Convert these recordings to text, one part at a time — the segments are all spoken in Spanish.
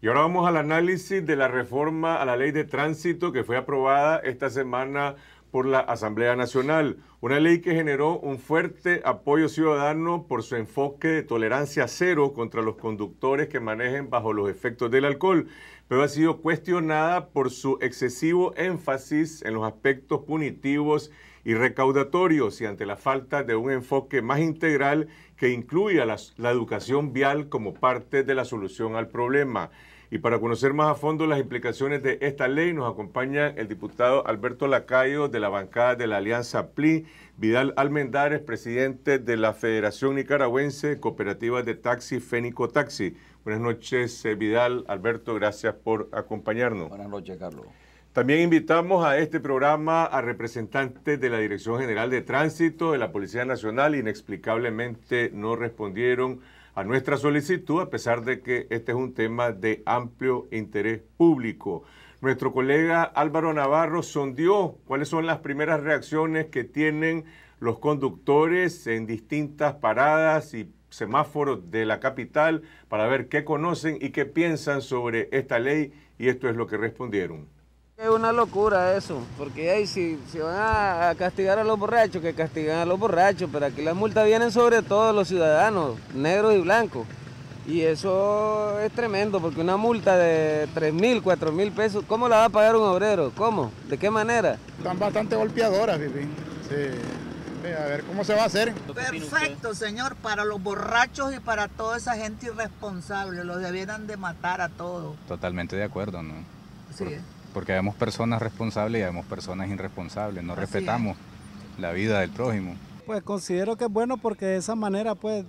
Y ahora vamos al análisis de la reforma a la ley de tránsito que fue aprobada esta semana por la Asamblea Nacional, una ley que generó un fuerte apoyo ciudadano por su enfoque de tolerancia cero contra los conductores que manejen bajo los efectos del alcohol, pero ha sido cuestionada por su excesivo énfasis en los aspectos punitivos y recaudatorios y ante la falta de un enfoque más integral que incluya la, la educación vial como parte de la solución al problema. Y para conocer más a fondo las implicaciones de esta ley, nos acompaña el diputado Alberto Lacayo de la bancada de la Alianza PLI, Vidal Almendares, presidente de la Federación Nicaragüense Cooperativa de Taxi Fénico Taxi. Buenas noches, eh, Vidal. Alberto, gracias por acompañarnos. Buenas noches, Carlos. También invitamos a este programa a representantes de la Dirección General de Tránsito, de la Policía Nacional, inexplicablemente no respondieron a nuestra solicitud, a pesar de que este es un tema de amplio interés público. Nuestro colega Álvaro Navarro sondió cuáles son las primeras reacciones que tienen los conductores en distintas paradas y semáforos de la capital para ver qué conocen y qué piensan sobre esta ley y esto es lo que respondieron. Es una locura eso, porque ahí si, si van a, castigar a los borrachos, que castigan a los borrachos, pero aquí las multas vienen sobre todo los ciudadanos, negros y blancos. Y eso es tremendo, porque una multa de 3 mil, 4 mil pesos, ¿cómo la va a pagar un obrero? ¿Cómo? ¿De qué manera? Están bastante golpeadoras, Vivi. Sí. A ver cómo se va a hacer. Perfecto, señor, para los borrachos y para toda esa gente irresponsable. Los debieran de matar a todos. Totalmente de acuerdo, ¿no? Sí porque vemos personas responsables y vemos personas irresponsables, no respetamos la vida del prójimo. Pues considero que es bueno porque de esa manera pues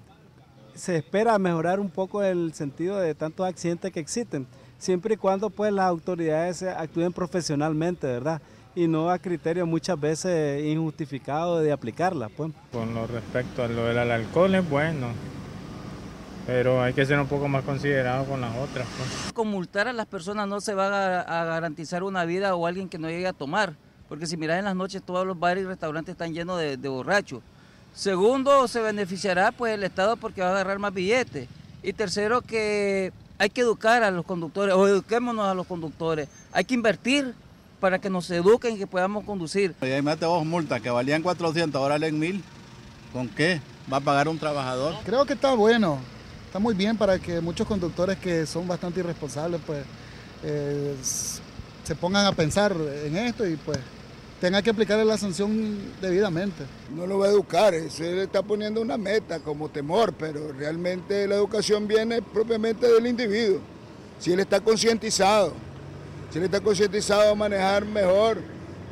se espera mejorar un poco el sentido de tantos accidentes que existen, siempre y cuando pues las autoridades actúen profesionalmente, ¿verdad? Y no a criterio muchas veces injustificado de aplicarlas. Pues. Con lo respecto a lo del alcohol es bueno, pero hay que ser un poco más considerado con las otras. Pues. Con multar a las personas no se va a, garantizar una vida o alguien que no llegue a tomar, porque si miras en las noches todos los bares y restaurantes están llenos de, borrachos. Segundo, se beneficiará pues el Estado porque va a agarrar más billetes. Y tercero, que hay que educar a los conductores, o eduquémonos a los conductores. Hay que invertir para que nos eduquen y que podamos conducir. Y ahí vos multas que valían 400, ahora leen mil, ¿Con qué? ¿Va a pagar un trabajador? Creo que está bueno está muy bien para que muchos conductores que son bastante irresponsables, pues eh, se pongan a pensar en esto y pues tenga que aplicar la sanción debidamente. No lo va a educar, se le está poniendo una meta como temor, pero realmente la educación viene propiamente del individuo. Si él está concientizado, si él está concientizado a manejar mejor,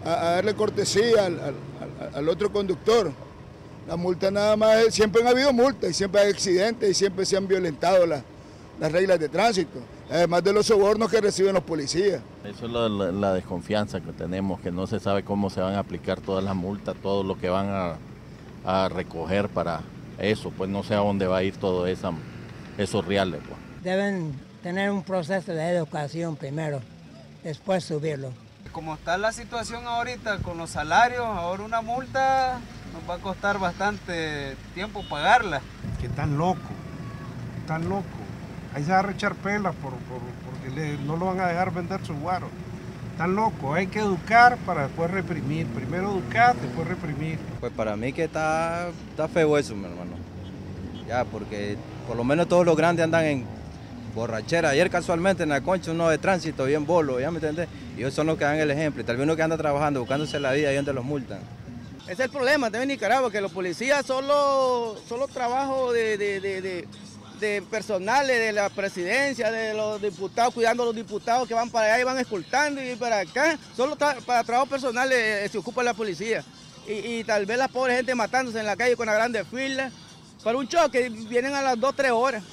a, darle cortesía al otro conductor, la multa nada más, siempre han habido multas y siempre hay accidentes y siempre se han violentado las, reglas de tránsito, además de los sobornos que reciben los policías. Eso es la, desconfianza que tenemos, que no se sabe cómo se van a aplicar todas las multas, todo lo que van a, recoger para eso, pues no sé a dónde va a ir todo esa, esos reales. Pues. Deben tener un proceso de educación primero, después subirlo. Como está la situación ahorita con los salarios, ahora una multa nos va a costar bastante tiempo pagarla. Que tan loco, tan loco. Ahí se va a rechar pelas por, porque no lo van a dejar vender su guaro. Tan loco, hay que educar para después reprimir. Primero educar, después reprimir. Pues para mí que está, está feo eso, mi hermano. Ya, porque por lo menos todos los grandes andan en borrachera. Ayer casualmente en la concha uno de tránsito bien bolo, ¿ya me entendés? Y ellos son los que dan el ejemplo. Y tal vez uno que anda trabajando, buscándose la vida y donde los multan. Ese Es el problema también en Nicaragua, que los policías solo, solo trabajo de, de, de, personales de la presidencia, de los diputados, cuidando a los diputados que van para allá y van escultando y para acá. Solo para trabajos personales eh, eh, se ocupa la policía. Y, tal vez la pobre gente matándose en la calle con la grande fila. Para un choque vienen a las 2, 3 horas.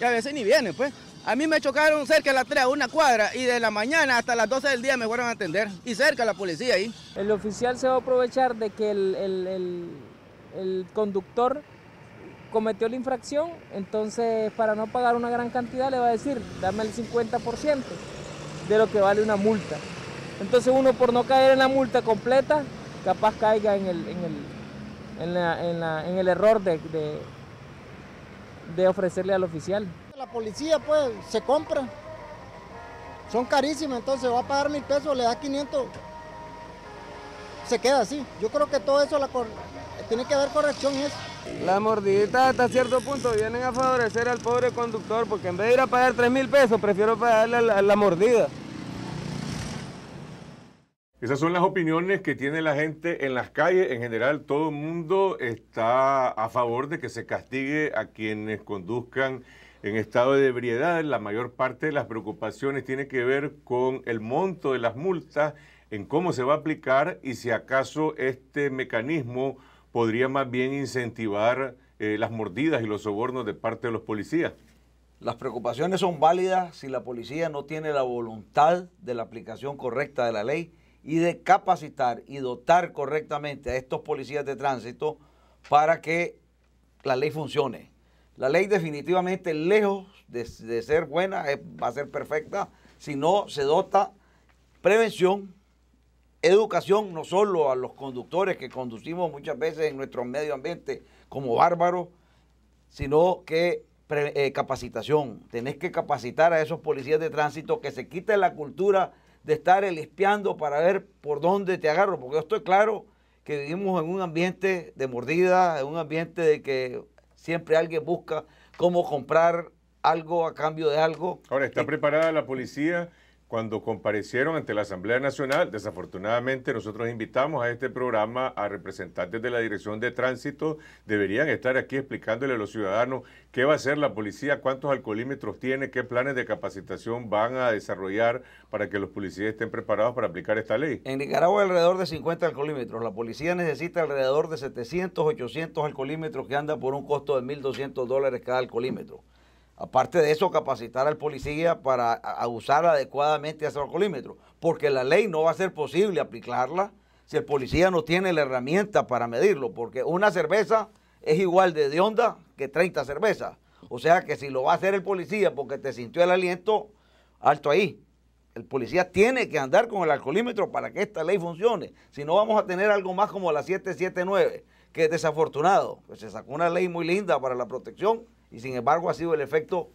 Y a veces ni vienen, pues. A mí me chocaron cerca de las 3 a una cuadra y de la mañana hasta las 12 del día me fueron a atender y cerca la policía ahí. El oficial se va a aprovechar de que el, conductor cometió la infracción, entonces para no pagar una gran cantidad le va a decir, dame el 50% de lo que vale una multa. Entonces uno por no caer en la multa completa, capaz caiga en el, en el, error de, de ofrecerle al oficial. La policía, pues, se compra. Son carísimas, entonces va a pagar mil pesos, le da 500. Se queda así. Yo creo que todo eso tiene que haber corrección en eso. la hasta cierto punto vienen a favorecer al pobre conductor porque en vez de ir a pagar tres mil pesos, prefiero pagarle la, la mordida. Esas son las opiniones que tiene la gente en las calles. En general, todo el mundo está a favor de que se castigue a quienes conduzcan en estado de ebriedad. La mayor parte de las preocupaciones tiene que ver con el monto de las multas, en cómo se va a aplicar y si acaso este mecanismo podría más bien incentivar eh, las mordidas y los sobornos de parte de los policías. Las preocupaciones son válidas si la policía no tiene la voluntad de la aplicación correcta de la ley y de capacitar y dotar correctamente a estos policías de tránsito para que la ley funcione. La ley definitivamente, lejos de, ser buena, va a ser perfecta, si no se dota prevención, educación, no solo a los conductores que conducimos muchas veces en nuestro medio ambiente como bárbaros, sino que eh, capacitación. Tenés que capacitar a esos policías de tránsito que se quite la cultura de estar espiando para ver por dónde te agarro, porque yo estoy claro que vivimos en un ambiente de mordida, en un ambiente de que Siempre alguien busca cómo comprar algo a cambio de algo. Ahora, ¿está preparada la policía? cuando comparecieron ante la Asamblea Nacional. Desafortunadamente nosotros invitamos a este programa a representantes de la Dirección de Tránsito. Deberían estar aquí explicándole a los ciudadanos qué va a hacer la policía, cuántos alcoholímetros tiene, qué planes de capacitación van a desarrollar para que los policías estén preparados para aplicar esta ley. En Nicaragua hay alrededor de 50 alcoholímetros. La policía necesita alrededor de 700, 800 alcoholímetros que anda por un costo de 1.200 dólares cada alcoholímetro. Aparte de eso, capacitar al policía para usar adecuadamente ese alcoholímetro, porque la ley no va a ser posible aplicarla si el policía no tiene la herramienta para medirlo, porque una cerveza es igual de onda que 30 cervezas. O sea que si lo va a hacer el policía porque te sintió el aliento, alto ahí. El policía tiene que andar con el alcoholímetro para que esta ley funcione. Si no, vamos a tener algo más como la 779, que es desafortunado. Pues se sacó una ley muy linda para la protección y sin embargo ha sido el efecto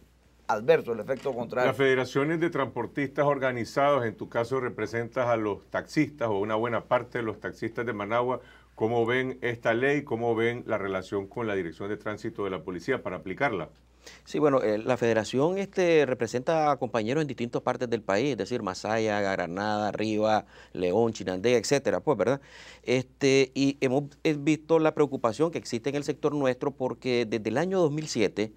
adverso, el efecto contrario. Las federaciones de transportistas organizados, en tu caso representas a los taxistas o una buena parte de los taxistas de Managua, ¿cómo ven esta ley? ¿Cómo ven la relación con la Dirección de Tránsito de la Policía para aplicarla? Sí, bueno, eh, la federación este, representa a compañeros en distintas partes del país, es decir, Masaya, Granada, Riva, León, Chinandega, etcétera, pues, ¿verdad? Este, y hemos visto la preocupación que existe en el sector nuestro porque desde el año 2007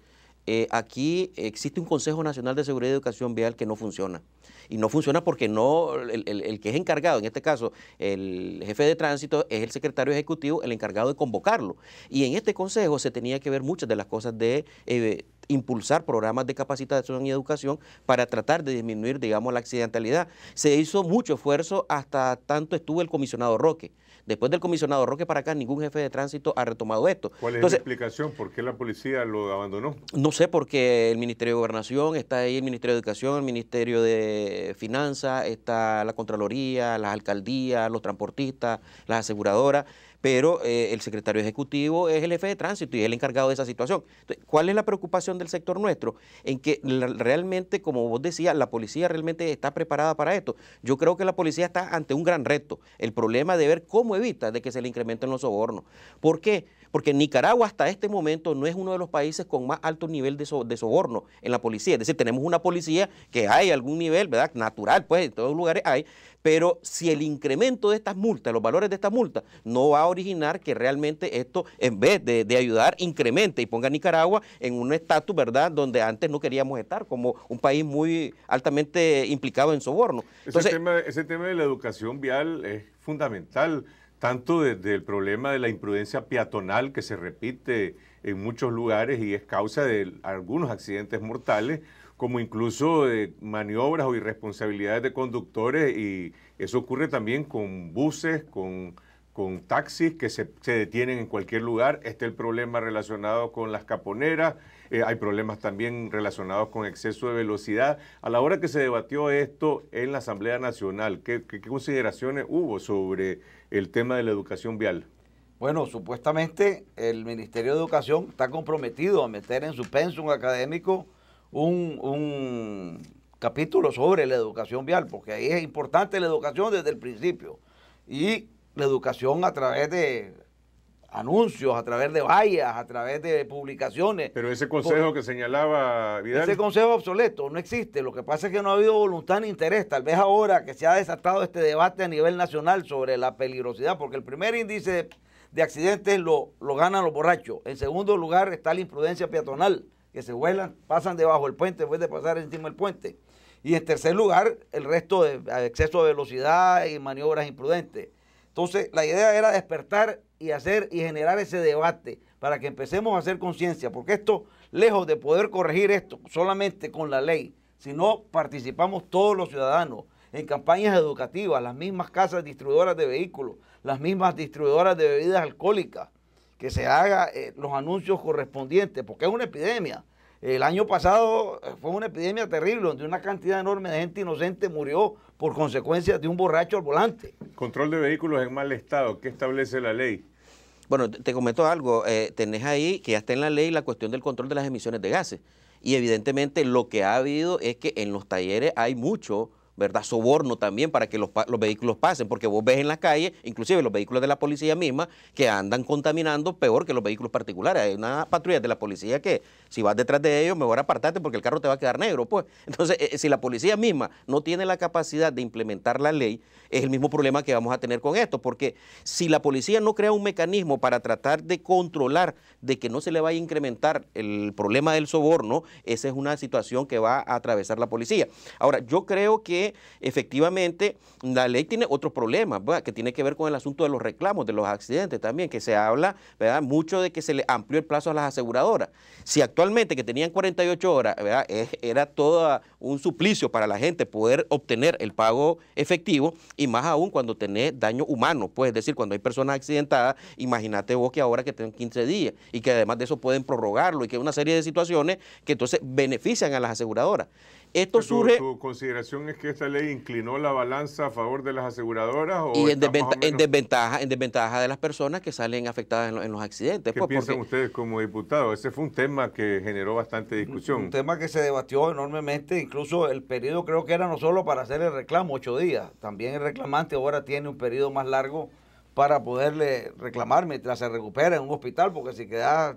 eh, aquí existe un Consejo Nacional de Seguridad y Educación Vial que no funciona. Y no funciona porque no el, que es encargado, en este caso el jefe de tránsito, es el secretario ejecutivo, el encargado de convocarlo. Y en este consejo se tenía que ver muchas de las cosas de... Eh, impulsar programas de capacitación y educación para tratar de disminuir, digamos, la accidentalidad. Se hizo mucho esfuerzo, hasta tanto estuvo el comisionado Roque. Después del comisionado Roque para acá, ningún jefe de tránsito ha retomado esto. ¿Cuál es la explicación? ¿Por qué la policía lo abandonó? No sé, porque el Ministerio de Gobernación, está ahí el Ministerio de Educación, el Ministerio de Finanzas, está la Contraloría, las alcaldías, los transportistas, las aseguradoras pero eh, el secretario ejecutivo es el jefe de tránsito y es el encargado de esa situación. ¿Cuál es la preocupación del sector nuestro? En que realmente, como vos decías, la policía realmente está preparada para esto. Yo creo que la policía está ante un gran reto, el problema de ver cómo evita de que se le incrementen los sobornos. ¿Por qué? porque Nicaragua hasta este momento no es uno de los países con más alto nivel de, soborno en la policía. Es decir, tenemos una policía que hay algún nivel, ¿verdad? Natural, pues en todos los lugares hay, pero si el incremento de estas multas, los valores de estas multas, no va a originar que realmente esto, en vez de, ayudar, incremente y ponga a Nicaragua en un estatus, ¿verdad?, donde antes no queríamos estar, como un país muy altamente implicado en soborno. Entonces, ese, tema, ese tema de la educación vial es fundamental tanto desde el problema de la imprudencia peatonal que se repite en muchos lugares y es causa de algunos accidentes mortales, como incluso de maniobras o irresponsabilidades de conductores y eso ocurre también con buses, con con taxis que se, detienen en cualquier lugar. Está el problema relacionado con las caponeras, eh, hay problemas también relacionados con exceso de velocidad. A la hora que se debatió esto en la Asamblea Nacional, ¿qué, consideraciones hubo sobre el tema de la educación vial? Bueno, supuestamente el Ministerio de Educación está comprometido a meter en su pensum académico un, un capítulo sobre la educación vial, porque ahí es importante la educación desde el principio. Y la educación a través de anuncios, a través de vallas, a través de publicaciones. Pero ese consejo que señalaba Vidal. Ese consejo obsoleto, no existe. Lo que pasa es que no ha habido voluntad ni interés. Tal vez ahora que se ha desatado este debate a nivel nacional sobre la peligrosidad, porque el primer índice de, accidentes lo, lo ganan los borrachos. En segundo lugar está la imprudencia peatonal, que se vuelan, pasan debajo del puente, después de pasar encima del puente. Y en tercer lugar, el resto de exceso de velocidad y maniobras imprudentes. Entonces, la idea era despertar y hacer y generar ese debate para que empecemos a hacer conciencia, porque esto, lejos de poder corregir esto solamente con la ley, si no participamos todos los ciudadanos en campañas educativas, las mismas casas distribuidoras de vehículos, las mismas distribuidoras de bebidas alcohólicas, que se haga eh, los anuncios correspondientes, porque es una epidemia. El año pasado eh, fue una epidemia terrible donde una cantidad enorme de gente inocente murió por consecuencia de un borracho al volante. Control de vehículos en mal estado, ¿qué establece la ley? Bueno, te comento algo, eh, tenés ahí que ya está en la ley la cuestión del control de las emisiones de gases. Y evidentemente lo que ha habido es que en los talleres hay mucho ¿verdad? Soborno también para que los, vehículos pasen, porque vos ves en la calle, inclusive los vehículos de la policía misma, que andan contaminando peor que los vehículos particulares. Hay una patrulla de la policía que si vas detrás de ellos, mejor apartarte porque el carro te va a quedar negro. Pues. Entonces, eh, si la policía misma no tiene la capacidad de implementar la ley, es el mismo problema que vamos a tener con esto, porque si la policía no crea un mecanismo para tratar de controlar, de que no se le vaya a incrementar el problema del soborno, esa es una situación que va a atravesar la policía. Ahora, yo creo que efectivamente la ley tiene otro problema, que tiene que ver con el asunto de los reclamos, de los accidentes también, que se habla mucho de que se le amplió el plazo a las aseguradoras. Si actualmente que tenían 48 horas, era todo un suplicio para la gente poder obtener el pago efectivo y más aún cuando tenés daño humano, pues es decir, cuando hay personas accidentadas, imagínate vos que ahora que tienen 15 días y que además de eso pueden prorrogarlo y que hay una serie de situaciones que entonces benefician a las aseguradoras. Esto surge. consideración es que esta ley inclinó la balanza a favor de las aseguradoras? y en, desventaja, en desventaja de las personas que salen afectadas en, los accidentes. ¿Qué pues, piensan ustedes como diputados? Ese fue un tema que generó bastante discusión. Un tema que se debatió enormemente, incluso el periodo creo que era no solo para hacer el reclamo, ocho días. También el reclamante ahora tiene un periodo más largo para poderle reclamar mientras se recupera en un hospital, porque si queda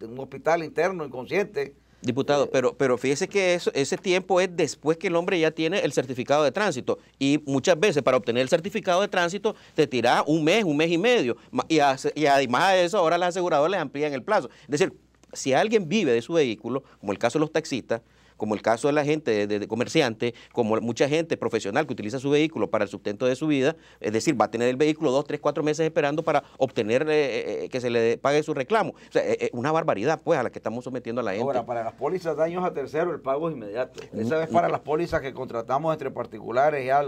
en un hospital interno inconsciente Diputado, eh, pero, pero fíjese que eso, ese tiempo es después que el hombre ya tiene el certificado de tránsito. Y muchas veces para obtener el certificado de tránsito te tira un mes, un mes y medio. Y, además de eso, ahora las aseguradoras amplían el plazo. Es decir, si alguien vive de su vehículo, como el caso de los taxistas, como el caso de la gente, de, comerciante, como mucha gente profesional que utiliza su vehículo para el sustento de su vida, es decir, va a tener el vehículo dos, tres, cuatro meses esperando para obtener eh, eh, eh, que se le pague su reclamo. O sea, una barbaridad, pues, a la que estamos sometiendo a la gente. Ahora, para las pólizas daños a tercero, el pago es inmediato. Esa mm, vez mm. para las pólizas que contratamos entre particulares, ya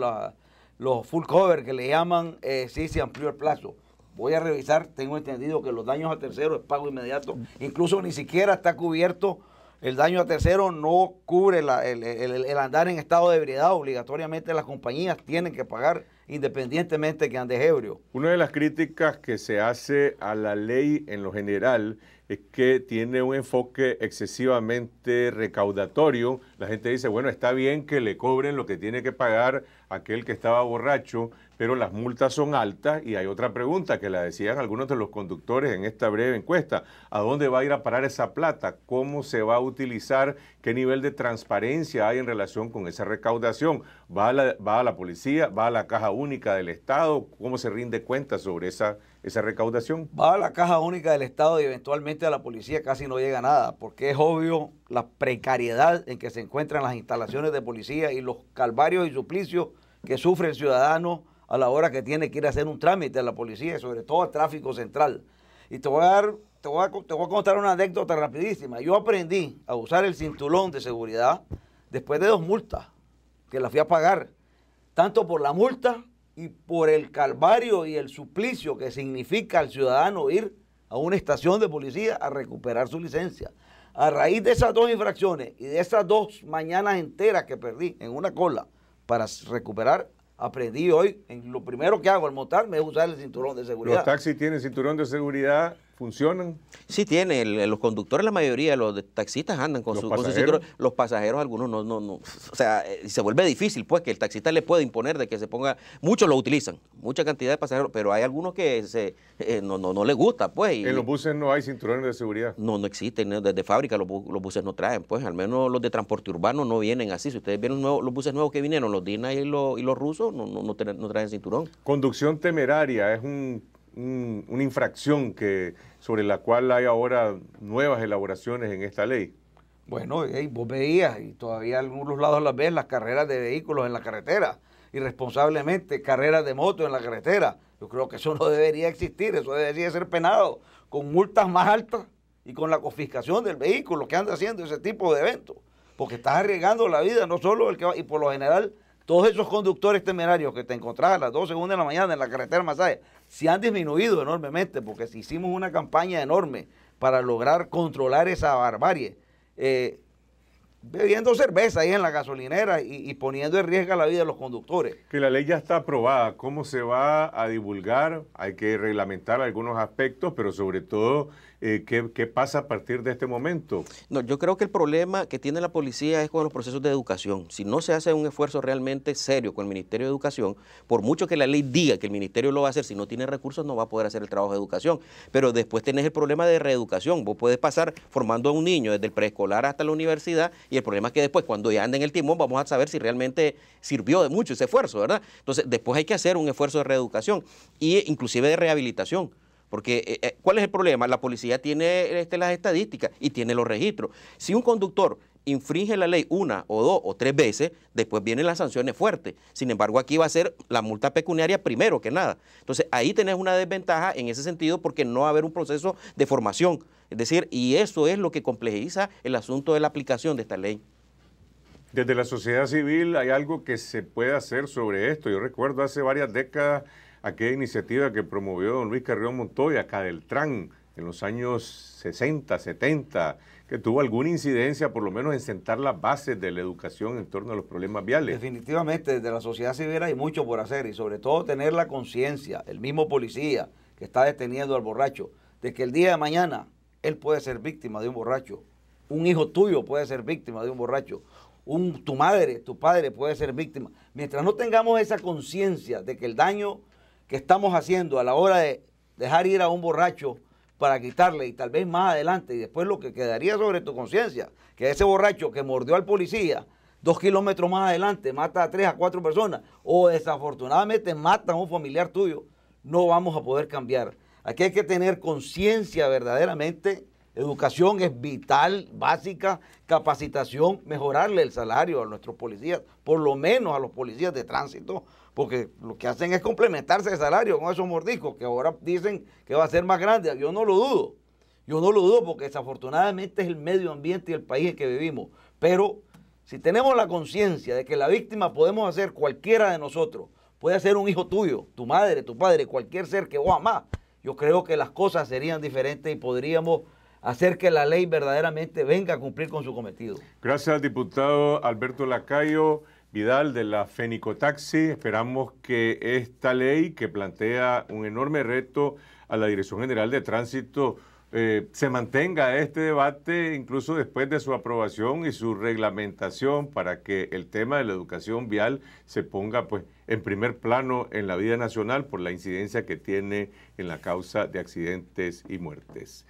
los full cover que le llaman, sí se amplió el plazo voy a revisar, tengo entendido que los daños a tercero es pago inmediato, incluso ni siquiera está cubierto el daño a tercero no cubre el, el, andar en estado de ebriedad. Obligatoriamente las compañías tienen que pagar independientemente que ande ebrio. Una de las críticas que se hace a la ley en lo general es que tiene un enfoque excesivamente recaudatorio. La gente dice, bueno, está bien que le cobren lo que tiene que pagar aquel que estaba borracho, pero las multas son altas y hay otra pregunta que la decían algunos de los conductores en esta breve encuesta. ¿A dónde va a ir a parar esa plata? ¿Cómo se va a utilizar? ¿Qué nivel de transparencia hay en relación con esa recaudación? ¿Va a la, va a la policía? ¿Va a la caja única del Estado? ¿Cómo se rinde cuenta sobre esa, esa recaudación? Va a la caja única del Estado y eventualmente a la policía casi no llega nada, porque es obvio la precariedad en que se encuentran las instalaciones de policía y los calvarios y suplicios que sufre el ciudadano a la hora que tiene que ir a hacer un trámite a la policía, sobre todo a tráfico central. Y te voy a te voy a, te voy a contar una anécdota rapidísima. Yo aprendí a usar el cinturón de seguridad después de dos multas que las fui a pagar, tanto por la multa y por el calvario y el suplicio que significa al ciudadano ir a una estación de policía a recuperar su licencia. A raíz de esas dos infracciones y de esas dos mañanas enteras que perdí en una cola para recuperar aprendí hoy, en lo primero que hago al montarme es usar el cinturón de seguridad. Los taxis tienen cinturón de seguridad ¿Funcionan? Sí, tiene. los conductores, la mayoría, los taxistas andan con, sus su, Los pasajeros, algunos no, no, no. O sea, eh, se vuelve difícil, pues, que el taxista le puede imponer de que se ponga. Muchos lo utilizan, mucha cantidad de pasajeros, pero hay algunos que se, eh, no, no, no les gusta, pues. Y, en los buses no hay cinturones de seguridad. No, no existen. Desde fábrica los, buses no traen, pues. Al menos los de transporte urbano no vienen así. Si ustedes vieron los buses nuevos que vinieron, los dinas y los, y los rusos, no, no, no traen cinturón. Conducción temeraria es un una infracción que, sobre la cual hay ahora nuevas elaboraciones en esta ley. Bueno, vos veías, y todavía en algunos lados las ves, las carreras de vehículos en la carretera, irresponsablemente carreras de moto en la carretera. Yo creo que eso no debería existir, eso debería ser penado con multas más altas y con la confiscación del vehículo que anda haciendo ese tipo de eventos, porque estás arriesgando la vida no solo el que va, y por lo general todos esos conductores temerarios que te encontrás a las 12, segundas de la mañana en la carretera Masaya, se han disminuido enormemente porque hicimos una campaña enorme para lograr controlar esa barbarie. Eh, bebiendo cerveza ahí en la gasolinera y, y, poniendo en riesgo la vida de los conductores. Que la ley ya está aprobada, ¿cómo se va a divulgar? Hay que reglamentar algunos aspectos, pero sobre todo eh, ¿qué, pasa a partir de este momento? No, yo creo que el problema que tiene la policía es con los procesos de educación. Si no se hace un esfuerzo realmente serio con el Ministerio de Educación, por mucho que la ley diga que el Ministerio lo va a hacer, si no tiene recursos no va a poder hacer el trabajo de educación. Pero después tenés el problema de reeducación. Vos puedes pasar formando a un niño desde el preescolar hasta la universidad y el problema es que después cuando ya anda en el timón vamos a saber si realmente sirvió de mucho ese esfuerzo, ¿verdad? Entonces después hay que hacer un esfuerzo de reeducación e inclusive de rehabilitación. Porque, eh, eh, ¿cuál es el problema? La policía tiene este, las estadísticas y tiene los registros. Si un conductor infringe la ley una o dos o tres veces, después vienen las sanciones fuertes. Sin embargo, aquí va a ser la multa pecuniaria primero que nada. Entonces, ahí tenés una desventaja en ese sentido porque no va a haber un proceso de formación. Es decir, y eso es lo que complejiza el asunto de la aplicación de esta ley. Desde la sociedad civil hay algo que se puede hacer sobre esto. Yo recuerdo hace varias décadas aquella iniciativa que promovió don Luis Carrión Montoya, del TRAN, en los años 60, 70, que tuvo alguna incidencia, por lo menos en sentar las bases de la educación en torno a los problemas viales. Definitivamente, desde la sociedad civil hay mucho por hacer y sobre todo tener la conciencia, el mismo policía que está deteniendo al borracho, de que el día de mañana él puede ser víctima de un borracho, un hijo tuyo puede ser víctima de un borracho, un, tu madre, tu padre puede ser víctima. Mientras no tengamos esa conciencia de que el daño que estamos haciendo a la hora de dejar ir a un borracho para quitarle y tal vez más adelante y después lo que quedaría sobre tu conciencia, que ese borracho que mordió al policía dos kilómetros más adelante mata a tres a cuatro personas o desafortunadamente mata a un familiar tuyo, no vamos a poder cambiar. Aquí hay que tener conciencia verdaderamente. Educación es vital, básica, capacitación, mejorarle el salario a nuestros policías, por lo menos a los policías de tránsito, porque lo que hacen es complementarse el salario con esos mordiscos que ahora dicen que va a ser más grande. Yo no lo dudo, yo no lo dudo porque desafortunadamente es el medio ambiente y el país en que vivimos. Pero si tenemos la conciencia de que la víctima podemos hacer cualquiera de nosotros, puede ser un hijo tuyo, tu madre, tu padre, cualquier ser que vos amás, yo creo que las cosas serían diferentes y podríamos hacer que la ley verdaderamente venga a cumplir con su cometido. Gracias, diputado Alberto Lacayo de la Fenicotaxi. Esperamos que esta ley que plantea un enorme reto a la Dirección General de Tránsito eh, se mantenga este debate incluso después de su aprobación y su reglamentación para que el tema de la educación vial se ponga pues en primer plano en la vida nacional por la incidencia que tiene en la causa de accidentes y muertes.